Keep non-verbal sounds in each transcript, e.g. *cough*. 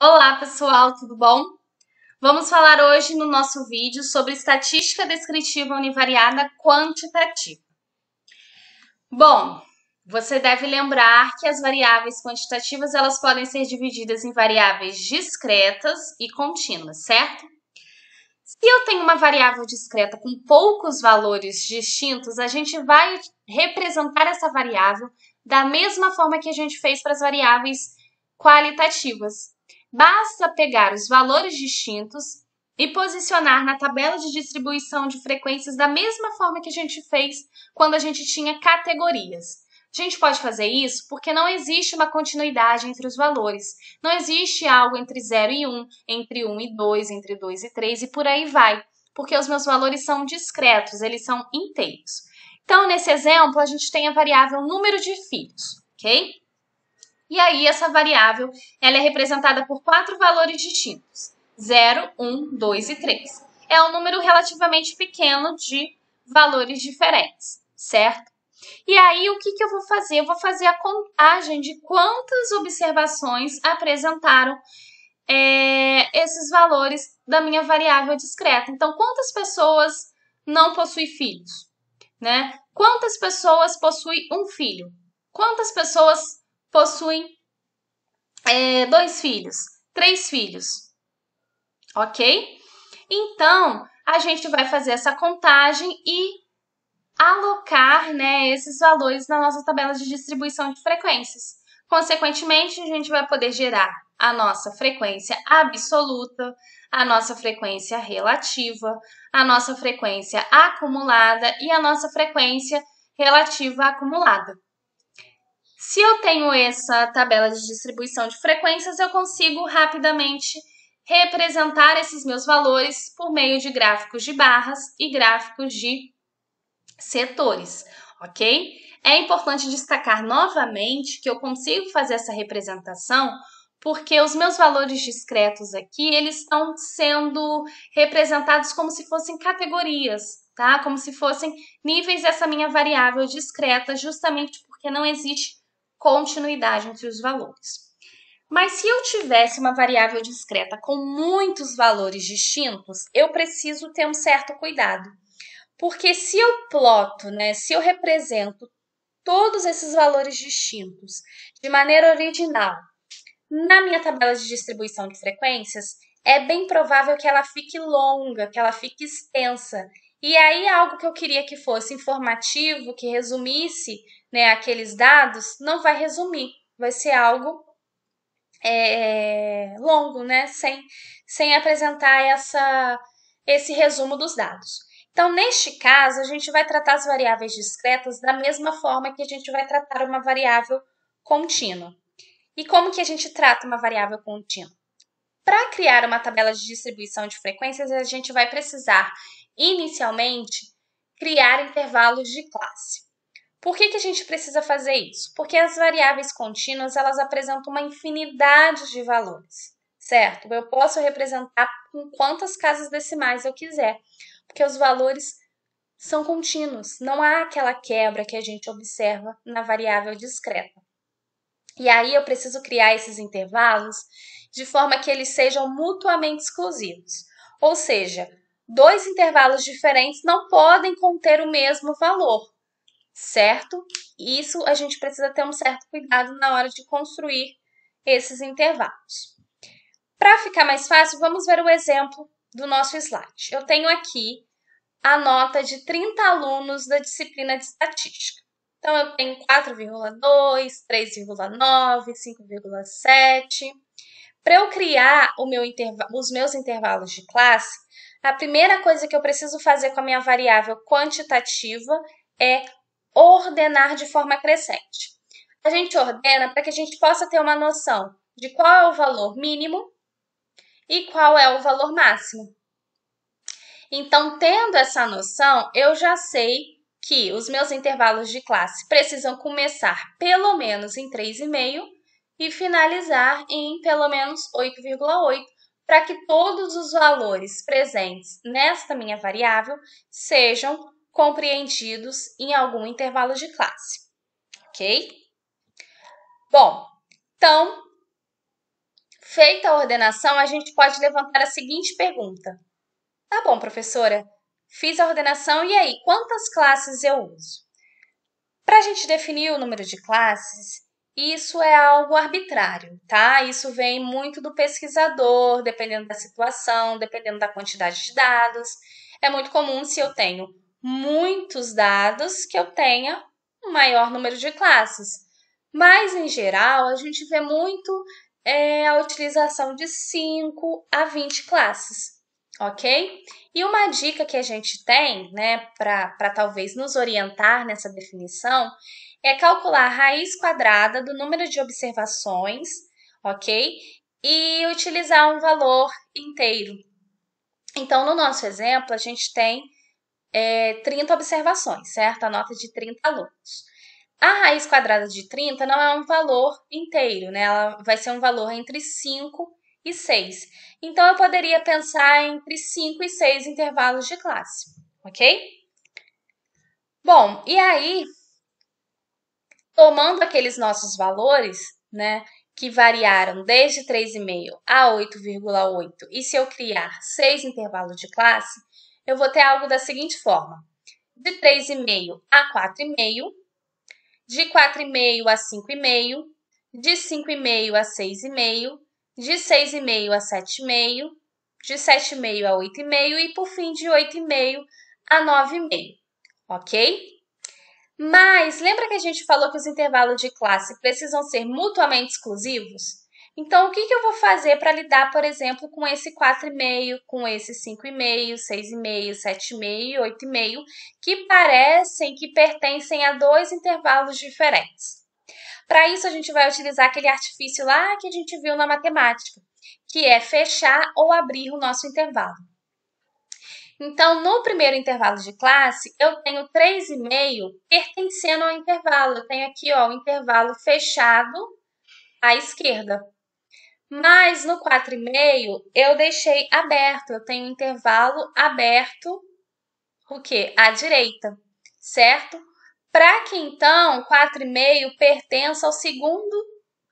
Olá, pessoal, tudo bom? Vamos falar hoje no nosso vídeo sobre estatística descritiva univariada quantitativa. Bom, você deve lembrar que as variáveis quantitativas elas podem ser divididas em variáveis discretas e contínuas, certo? Se eu tenho uma variável discreta com poucos valores distintos, a gente vai representar essa variável da mesma forma que a gente fez para as variáveis qualitativas, Basta pegar os valores distintos e posicionar na tabela de distribuição de frequências da mesma forma que a gente fez quando a gente tinha categorias. A gente pode fazer isso porque não existe uma continuidade entre os valores. Não existe algo entre 0 e 1, entre 1 e 2, entre 2 e 3 e por aí vai, porque os meus valores são discretos, eles são inteiros. Então, nesse exemplo, a gente tem a variável número de filhos, ok? E aí essa variável, ela é representada por quatro valores distintos: 0, 1, 2 e 3. É um número relativamente pequeno de valores diferentes, certo? E aí o que, que eu vou fazer? Eu vou fazer a contagem de quantas observações apresentaram é, esses valores da minha variável discreta. Então, quantas pessoas não possuem filhos? Né? Quantas pessoas possuem um filho? Quantas pessoas possuem é, dois filhos, três filhos, ok? Então, a gente vai fazer essa contagem e alocar né, esses valores na nossa tabela de distribuição de frequências. Consequentemente, a gente vai poder gerar a nossa frequência absoluta, a nossa frequência relativa, a nossa frequência acumulada e a nossa frequência relativa acumulada. Se eu tenho essa tabela de distribuição de frequências, eu consigo rapidamente representar esses meus valores por meio de gráficos de barras e gráficos de setores, ok? É importante destacar novamente que eu consigo fazer essa representação porque os meus valores discretos aqui, eles estão sendo representados como se fossem categorias, tá? Como se fossem níveis dessa minha variável discreta, justamente porque não existe continuidade entre os valores. Mas se eu tivesse uma variável discreta com muitos valores distintos, eu preciso ter um certo cuidado. Porque se eu ploto, né, se eu represento todos esses valores distintos de maneira original na minha tabela de distribuição de frequências, é bem provável que ela fique longa, que ela fique extensa e aí, algo que eu queria que fosse informativo, que resumisse né, aqueles dados, não vai resumir, vai ser algo é, é, longo, né, sem, sem apresentar essa, esse resumo dos dados. Então, neste caso, a gente vai tratar as variáveis discretas da mesma forma que a gente vai tratar uma variável contínua. E como que a gente trata uma variável contínua? Para criar uma tabela de distribuição de frequências, a gente vai precisar inicialmente, criar intervalos de classe. Por que, que a gente precisa fazer isso? Porque as variáveis contínuas elas apresentam uma infinidade de valores, certo? Eu posso representar com quantas casas decimais eu quiser, porque os valores são contínuos, não há aquela quebra que a gente observa na variável discreta. E aí eu preciso criar esses intervalos de forma que eles sejam mutuamente exclusivos. Ou seja, dois intervalos diferentes não podem conter o mesmo valor, certo? Isso a gente precisa ter um certo cuidado na hora de construir esses intervalos. Para ficar mais fácil, vamos ver o exemplo do nosso slide. Eu tenho aqui a nota de 30 alunos da disciplina de estatística. Então, eu tenho 4,2, 3,9, 5,7. Para eu criar meu os meus intervalos de classe, a primeira coisa que eu preciso fazer com a minha variável quantitativa é ordenar de forma crescente. A gente ordena para que a gente possa ter uma noção de qual é o valor mínimo e qual é o valor máximo. Então, tendo essa noção, eu já sei que os meus intervalos de classe precisam começar pelo menos em 3,5 e finalizar em pelo menos 8,8 para que todos os valores presentes nesta minha variável sejam compreendidos em algum intervalo de classe, ok? Bom, então, feita a ordenação, a gente pode levantar a seguinte pergunta. Tá bom, professora, fiz a ordenação e aí, quantas classes eu uso? Para a gente definir o número de classes, isso é algo arbitrário, tá? Isso vem muito do pesquisador, dependendo da situação, dependendo da quantidade de dados. É muito comum se eu tenho muitos dados que eu tenha um maior número de classes. Mas, em geral, a gente vê muito é, a utilização de 5 a 20 classes, ok? E uma dica que a gente tem, né, para talvez nos orientar nessa definição, é calcular a raiz quadrada do número de observações, ok? E utilizar um valor inteiro. Então, no nosso exemplo, a gente tem é, 30 observações, certo? A nota de 30 alunos. A raiz quadrada de 30 não é um valor inteiro, né? Ela vai ser um valor entre 5 e 6. Então, eu poderia pensar entre 5 e 6 intervalos de classe, ok? Bom, e aí tomando aqueles nossos valores, né, que variaram desde 3,5 a 8,8, e se eu criar seis intervalos de classe, eu vou ter algo da seguinte forma: de 3,5 a 4,5, de 4,5 a 5,5, de 5,5 a 6,5, de 6,5 a 7,5, de 7,5 a 8,5 e por fim de 8,5 a 9,5, ok? Mas lembra que a gente falou que os intervalos de classe precisam ser mutuamente exclusivos? Então, o que, que eu vou fazer para lidar, por exemplo, com esse 4,5, com esse 5,5, 6,5, 7,5, 8,5, que parecem que pertencem a dois intervalos diferentes? Para isso, a gente vai utilizar aquele artifício lá que a gente viu na matemática, que é fechar ou abrir o nosso intervalo. Então, no primeiro intervalo de classe, eu tenho 3,5 pertencendo ao intervalo. Eu tenho aqui ó, o intervalo fechado à esquerda. Mas no 4,5 eu deixei aberto, eu tenho um intervalo aberto o quê? À direita, certo? Para que então 4,5 pertença ao segundo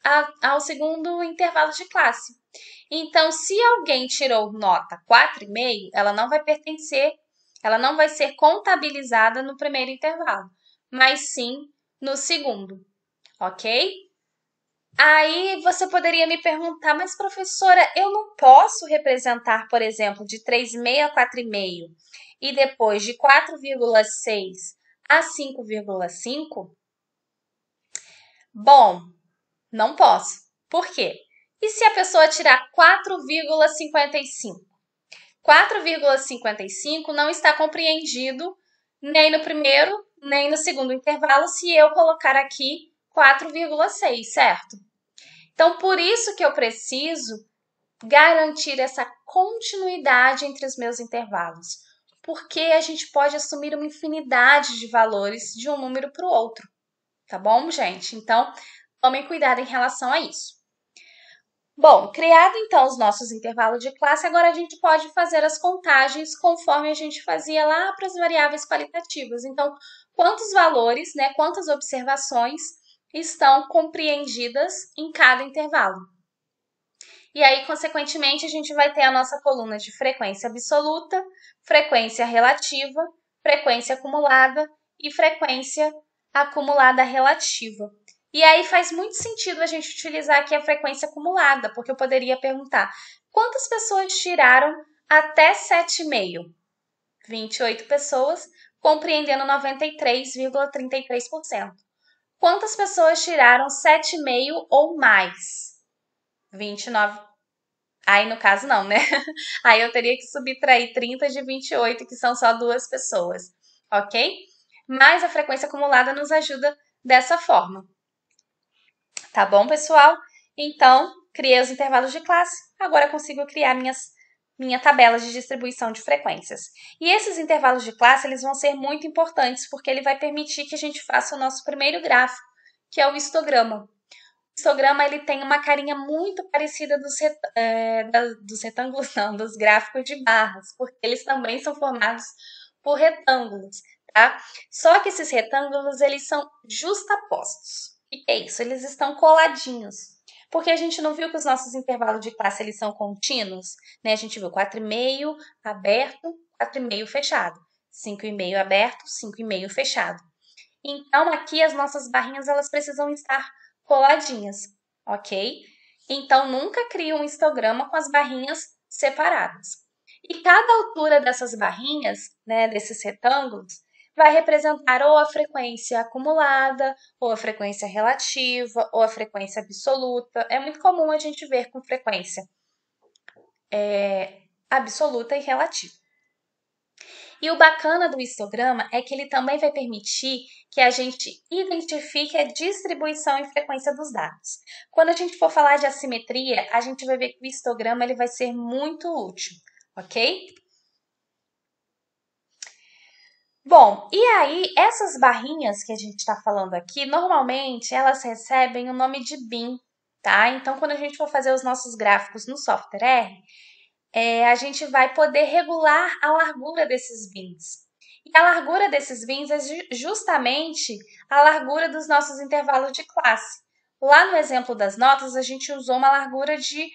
a, ao segundo intervalo de classe. Então, se alguém tirou nota 4,5, ela não vai pertencer, ela não vai ser contabilizada no primeiro intervalo, mas sim no segundo, ok? Aí você poderia me perguntar, mas professora, eu não posso representar, por exemplo, de 3,5 a 4,5 e depois de 4,6 a 5,5? Bom, não posso. Por quê? E se a pessoa tirar 4,55? 4,55 não está compreendido nem no primeiro, nem no segundo intervalo se eu colocar aqui 4,6, certo? Então, por isso que eu preciso garantir essa continuidade entre os meus intervalos, porque a gente pode assumir uma infinidade de valores de um número para o outro, tá bom, gente? Então, Tomem cuidado em relação a isso. Bom, criado então os nossos intervalos de classe, agora a gente pode fazer as contagens conforme a gente fazia lá para as variáveis qualitativas. Então, quantos valores, né, quantas observações estão compreendidas em cada intervalo. E aí, consequentemente, a gente vai ter a nossa coluna de frequência absoluta, frequência relativa, frequência acumulada e frequência acumulada relativa. E aí faz muito sentido a gente utilizar aqui a frequência acumulada, porque eu poderia perguntar: quantas pessoas tiraram até 7,5? 28 pessoas, compreendendo 93,33%. Quantas pessoas tiraram 7,5 ou mais? 29. Aí no caso não, né? *laughs* Aí eu teria que subtrair 30 de 28, que são só duas pessoas, ok? Mas a frequência acumulada nos ajuda dessa forma. Tá bom, pessoal? Então, criei os intervalos de classe, agora consigo criar minhas, minha tabela de distribuição de frequências. E esses intervalos de classe eles vão ser muito importantes, porque ele vai permitir que a gente faça o nosso primeiro gráfico, que é o histograma. O histograma ele tem uma carinha muito parecida dos, é, dos retângulos, *laughs* não, dos gráficos de barras, porque eles também são formados por retângulos, tá? Só que esses retângulos eles são justapostos. E é isso, eles estão coladinhos. Porque a gente não viu que os nossos intervalos de classe eles são contínuos, né? A gente viu 4,5 aberto, 4,5 fechado, 5,5 aberto, 5,5 fechado. Então aqui as nossas barrinhas elas precisam estar coladinhas, OK? Então nunca crie um histograma com as barrinhas separadas. E cada altura dessas barrinhas, né, desses retângulos, vai representar ou a frequência acumulada, ou a frequência relativa, ou a frequência absoluta. É muito comum a gente ver com frequência é, absoluta e relativa. E o bacana do histograma é que ele também vai permitir que a gente identifique a distribuição e frequência dos dados. Quando a gente for falar de assimetria, a gente vai ver que o histograma ele vai ser muito útil, ok? Bom, e aí essas barrinhas que a gente está falando aqui, normalmente elas recebem o nome de BIM, tá? Então, quando a gente for fazer os nossos gráficos no software R, é, a gente vai poder regular a largura desses bins. E a largura desses bins é justamente a largura dos nossos intervalos de classe. Lá no exemplo das notas, a gente usou uma largura de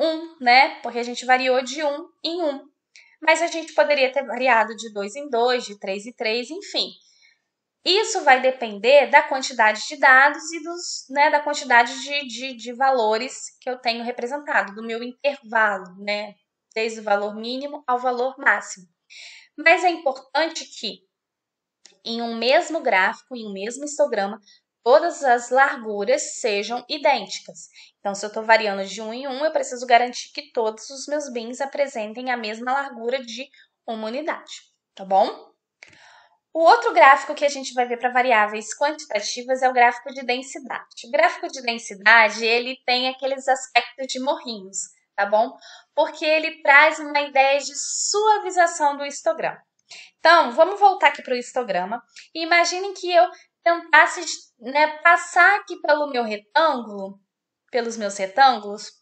1, né? Porque a gente variou de 1 em 1 mas a gente poderia ter variado de 2 em 2, de 3 em 3, enfim. Isso vai depender da quantidade de dados e dos, né, da quantidade de, de, de valores que eu tenho representado, do meu intervalo, né, desde o valor mínimo ao valor máximo. Mas é importante que em um mesmo gráfico, em um mesmo histograma, todas as larguras sejam idênticas. Então, se eu estou variando de um em um, eu preciso garantir que todos os meus bins apresentem a mesma largura de uma unidade, tá bom? O outro gráfico que a gente vai ver para variáveis quantitativas é o gráfico de densidade. O gráfico de densidade, ele tem aqueles aspectos de morrinhos, tá bom? Porque ele traz uma ideia de suavização do histograma. Então, vamos voltar aqui para o histograma e imaginem que eu tentasse né, passar aqui pelo meu retângulo, pelos meus retângulos,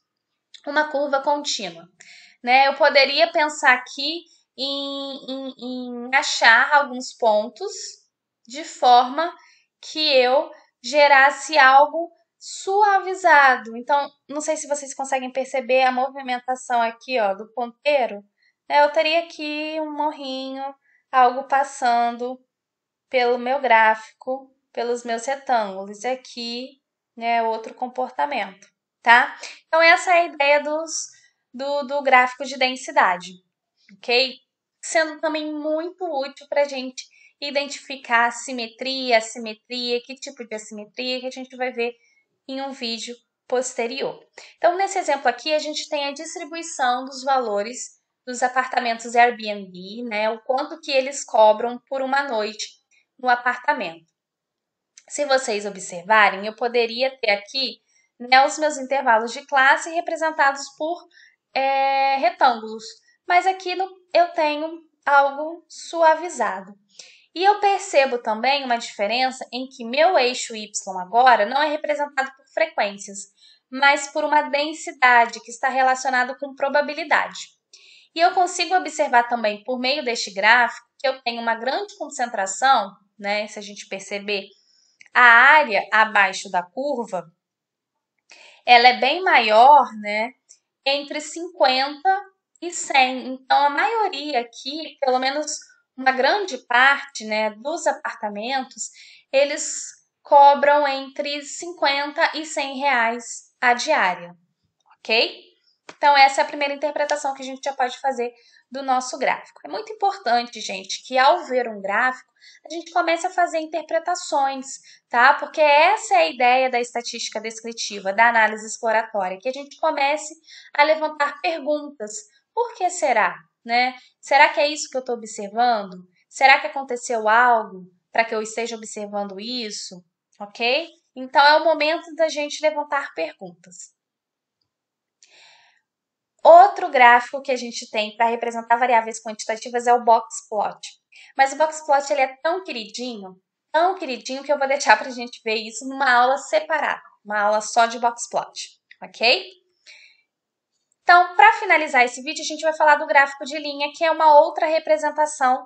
uma curva contínua. Né? Eu poderia pensar aqui em, em, em achar alguns pontos de forma que eu gerasse algo suavizado. Então, não sei se vocês conseguem perceber a movimentação aqui, ó, do ponteiro. Né? Eu teria aqui um morrinho, algo passando pelo meu gráfico, pelos meus retângulos. E aqui né, outro comportamento, tá? Então, essa é a ideia dos, do, do gráfico de densidade, ok? Sendo também muito útil para a gente identificar simetria, assimetria, que tipo de assimetria que a gente vai ver em um vídeo posterior. Então, nesse exemplo aqui, a gente tem a distribuição dos valores dos apartamentos Airbnb, né? O quanto que eles cobram por uma noite no apartamento. Se vocês observarem, eu poderia ter aqui né, os meus intervalos de classe representados por é, retângulos, mas aqui no, eu tenho algo suavizado. E eu percebo também uma diferença em que meu eixo y agora não é representado por frequências, mas por uma densidade que está relacionada com probabilidade. E eu consigo observar também por meio deste gráfico que eu tenho uma grande concentração né? Se a gente perceber, a área abaixo da curva, ela é bem maior, né? Entre 50 e 100. Então, a maioria aqui, pelo menos uma grande parte, né, dos apartamentos, eles cobram entre 50 e 100 reais a diária, ok? Então, essa é a primeira interpretação que a gente já pode fazer do nosso gráfico. É muito importante, gente, que ao ver um gráfico, a gente comece a fazer interpretações, tá? Porque essa é a ideia da estatística descritiva, da análise exploratória, que a gente comece a levantar perguntas. Por que será? Né? Será que é isso que eu estou observando? Será que aconteceu algo para que eu esteja observando isso? Ok? Então é o momento da gente levantar perguntas. Outro gráfico que a gente tem para representar variáveis quantitativas é o box plot. Mas o box plot ele é tão queridinho, tão queridinho que eu vou deixar para a gente ver isso numa aula separada, uma aula só de box plot, ok? Então, para finalizar esse vídeo, a gente vai falar do gráfico de linha, que é uma outra representação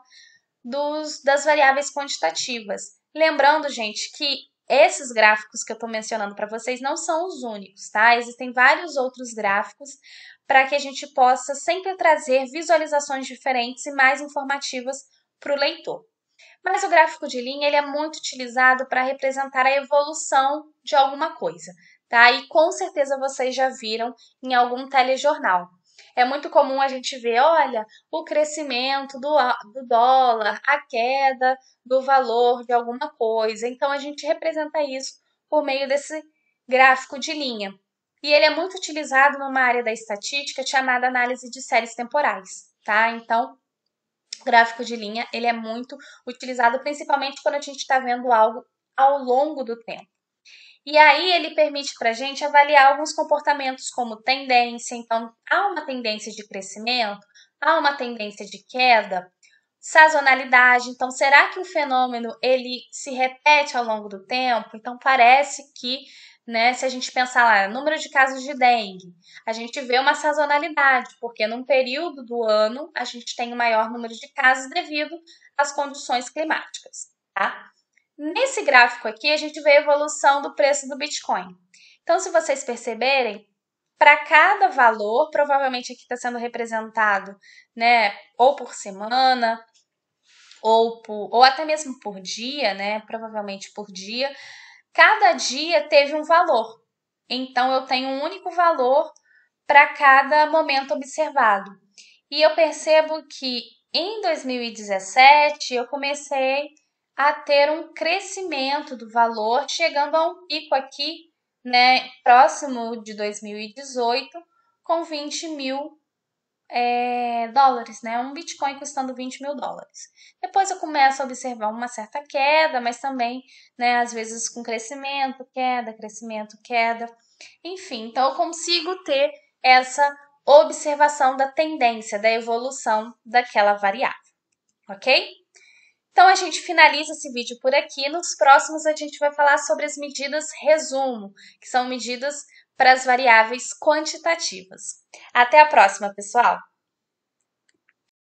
dos, das variáveis quantitativas. Lembrando, gente, que esses gráficos que eu estou mencionando para vocês não são os únicos, tá? Existem vários outros gráficos, para que a gente possa sempre trazer visualizações diferentes e mais informativas para o leitor. Mas o gráfico de linha ele é muito utilizado para representar a evolução de alguma coisa, tá? E com certeza vocês já viram em algum telejornal. É muito comum a gente ver, olha, o crescimento do, do dólar, a queda do valor de alguma coisa. Então a gente representa isso por meio desse gráfico de linha. E ele é muito utilizado numa área da estatística chamada análise de séries temporais, tá? Então, o gráfico de linha, ele é muito utilizado principalmente quando a gente está vendo algo ao longo do tempo. E aí ele permite para a gente avaliar alguns comportamentos como tendência. Então, há uma tendência de crescimento, há uma tendência de queda, sazonalidade. Então, será que o fenômeno ele se repete ao longo do tempo? Então, parece que né? Se a gente pensar lá, número de casos de dengue, a gente vê uma sazonalidade, porque num período do ano a gente tem o maior número de casos devido às condições climáticas, tá? Nesse gráfico aqui, a gente vê a evolução do preço do Bitcoin. Então, se vocês perceberem, para cada valor, provavelmente aqui está sendo representado, né, ou por semana, ou, por, ou até mesmo por dia, né, provavelmente por dia, cada dia teve um valor. Então, eu tenho um único valor para cada momento observado. E eu percebo que em 2017 eu comecei a ter um crescimento do valor, chegando a um pico aqui, né, próximo de 2018, com 20 mil é, dólares, né? Um Bitcoin custando 20 mil dólares. Depois eu começo a observar uma certa queda, mas também, né, às vezes com crescimento, queda, crescimento, queda. Enfim, então eu consigo ter essa observação da tendência, da evolução daquela variável, ok? Então a gente finaliza esse vídeo por aqui. Nos próximos a gente vai falar sobre as medidas resumo, que são medidas para as variáveis quantitativas. Até a próxima, pessoal!